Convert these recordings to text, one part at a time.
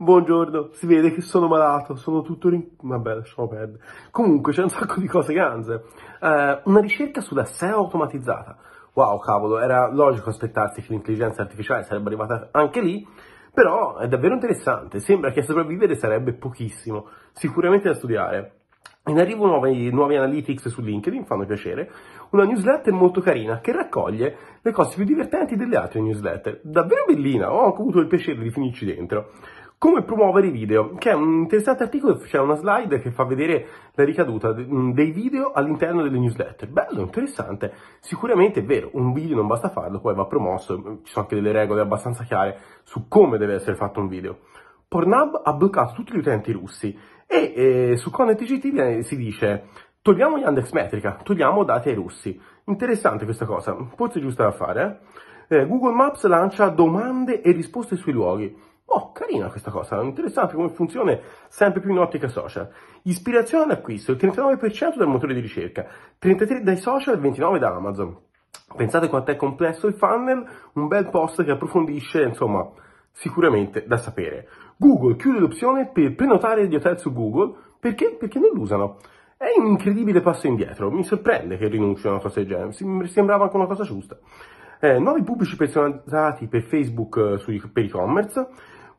Buongiorno, si vede che sono malato, sono tutto rin... vabbè lasciamo perdere. Comunque c'è un sacco di cose ganze. Eh, una ricerca sulla SEO automatizzata. Wow, cavolo, era logico aspettarsi che l'intelligenza artificiale sarebbe arrivata anche lì, però è davvero interessante, sembra che a sopravvivere sarebbe pochissimo, sicuramente da studiare. In arrivo nuovi, nuovi analytics su LinkedIn, fanno piacere, una newsletter molto carina che raccoglie le cose più divertenti delle altre newsletter. Davvero bellina, ho avuto il piacere di finirci dentro come promuovere i video, che è un interessante articolo, c'è una slide che fa vedere la ricaduta mm, dei video all'interno delle newsletter. Bello, interessante. Sicuramente è vero, un video non basta farlo, poi va promosso, mm, ci sono anche delle regole abbastanza chiare su come deve essere fatto un video. Pornhub ha bloccato tutti gli utenti russi e eh, su ConnectGT si dice togliamo gli index Metrica, togliamo dati ai russi. Interessante questa cosa, forse giusta da fare. Eh? Eh, Google Maps lancia domande e risposte sui luoghi. Oh, carina questa cosa, interessante come funziona sempre più in ottica social. Ispirazione all'acquisto, il 39% dal motore di ricerca, 33% dai social e 29% da Amazon. Pensate quanto è complesso il funnel, un bel post che approfondisce, insomma, sicuramente da sapere. Google chiude l'opzione per prenotare gli hotel su Google, perché? Perché non l'usano. È un incredibile passo indietro, mi sorprende che rinunciano a una cosa del genere, mi sembrava anche una cosa giusta. Eh, nuovi pubblici personalizzati per Facebook eh, sui, per e-commerce,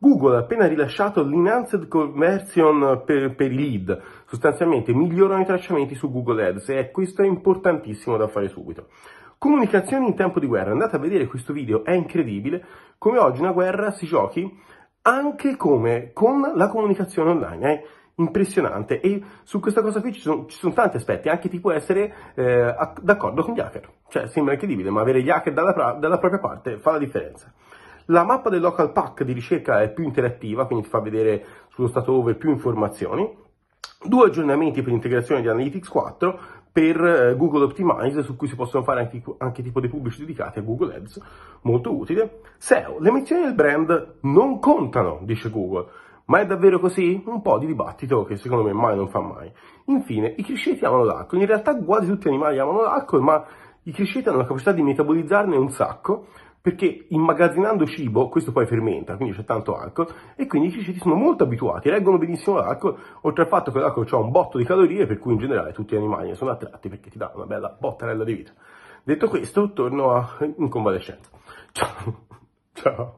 Google ha appena rilasciato l'Enhanced Conversion per, per i lead, sostanzialmente migliorano i tracciamenti su Google Ads e questo è importantissimo da fare subito. Comunicazioni in tempo di guerra, andate a vedere questo video, è incredibile come oggi una guerra si giochi anche come con la comunicazione online. è eh. impressionante e su questa cosa qui ci sono, ci sono, tanti aspetti, anche tipo essere eh, d'accordo con gli hacker, cioè sembra incredibile, ma avere gli hacker dalla, dalla propria parte fa la differenza. La mappa del local pack di ricerca è più interattiva, quindi ti fa vedere sullo stato dove più informazioni. Due aggiornamenti per l'integrazione di Analytics 4 per eh, Google Optimize, su cui si possono fare anche, anche tipo dei pubblici dedicati a Google Ads, molto utile. SEO, le menzioni del brand non contano, dice Google. Ma è davvero così? Un po' di dibattito che secondo me mai non fa mai. Infine, i crescenti amano l'alcol. In realtà quasi tutti gli animali amano l'alcol, ma i cresceti hanno la capacità di metabolizzarne un sacco perché immagazzinando cibo, questo poi fermenta, quindi c'è tanto alcol, e quindi i ciciti sono molto abituati, reggono benissimo l'alcol, oltre al fatto che l'alcol ha un botto di calorie, per cui in generale tutti gli animali ne sono attratti perché ti dà una bella bottarella di vita. Detto questo, torno a... in convalescenza. Ciao! Ciao!